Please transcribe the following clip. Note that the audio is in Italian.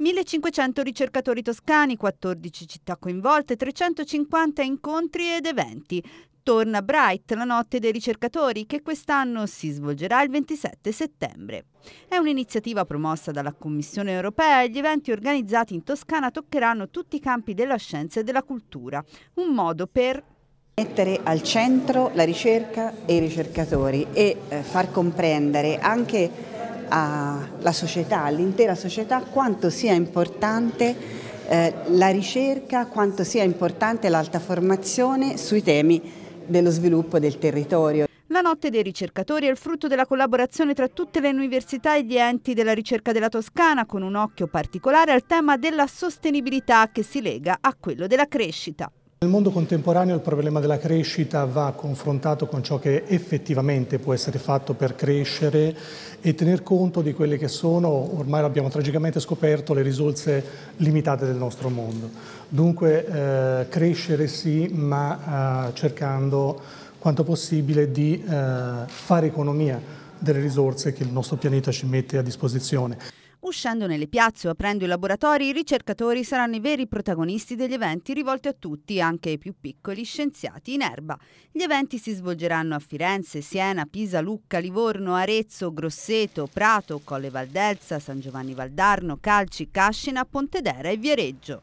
1500 ricercatori toscani, 14 città coinvolte, 350 incontri ed eventi. Torna Bright, la notte dei ricercatori, che quest'anno si svolgerà il 27 settembre. È un'iniziativa promossa dalla Commissione europea e gli eventi organizzati in Toscana toccheranno tutti i campi della scienza e della cultura. Un modo per mettere al centro la ricerca e i ricercatori e eh, far comprendere anche alla società, all'intera società, quanto sia importante eh, la ricerca, quanto sia importante l'alta formazione sui temi dello sviluppo del territorio. La notte dei ricercatori è il frutto della collaborazione tra tutte le università e gli enti della ricerca della Toscana, con un occhio particolare al tema della sostenibilità che si lega a quello della crescita. Nel mondo contemporaneo il problema della crescita va confrontato con ciò che effettivamente può essere fatto per crescere e tener conto di quelle che sono, ormai l'abbiamo tragicamente scoperto, le risorse limitate del nostro mondo. Dunque eh, crescere sì, ma eh, cercando quanto possibile di eh, fare economia delle risorse che il nostro pianeta ci mette a disposizione. Uscendo nelle piazze o aprendo i laboratori, i ricercatori saranno i veri protagonisti degli eventi rivolti a tutti, anche ai più piccoli scienziati in erba. Gli eventi si svolgeranno a Firenze, Siena, Pisa, Lucca, Livorno, Arezzo, Grosseto, Prato, Colle Valdelsa, San Giovanni Valdarno, Calci, Cascina, Pontedera e Viareggio.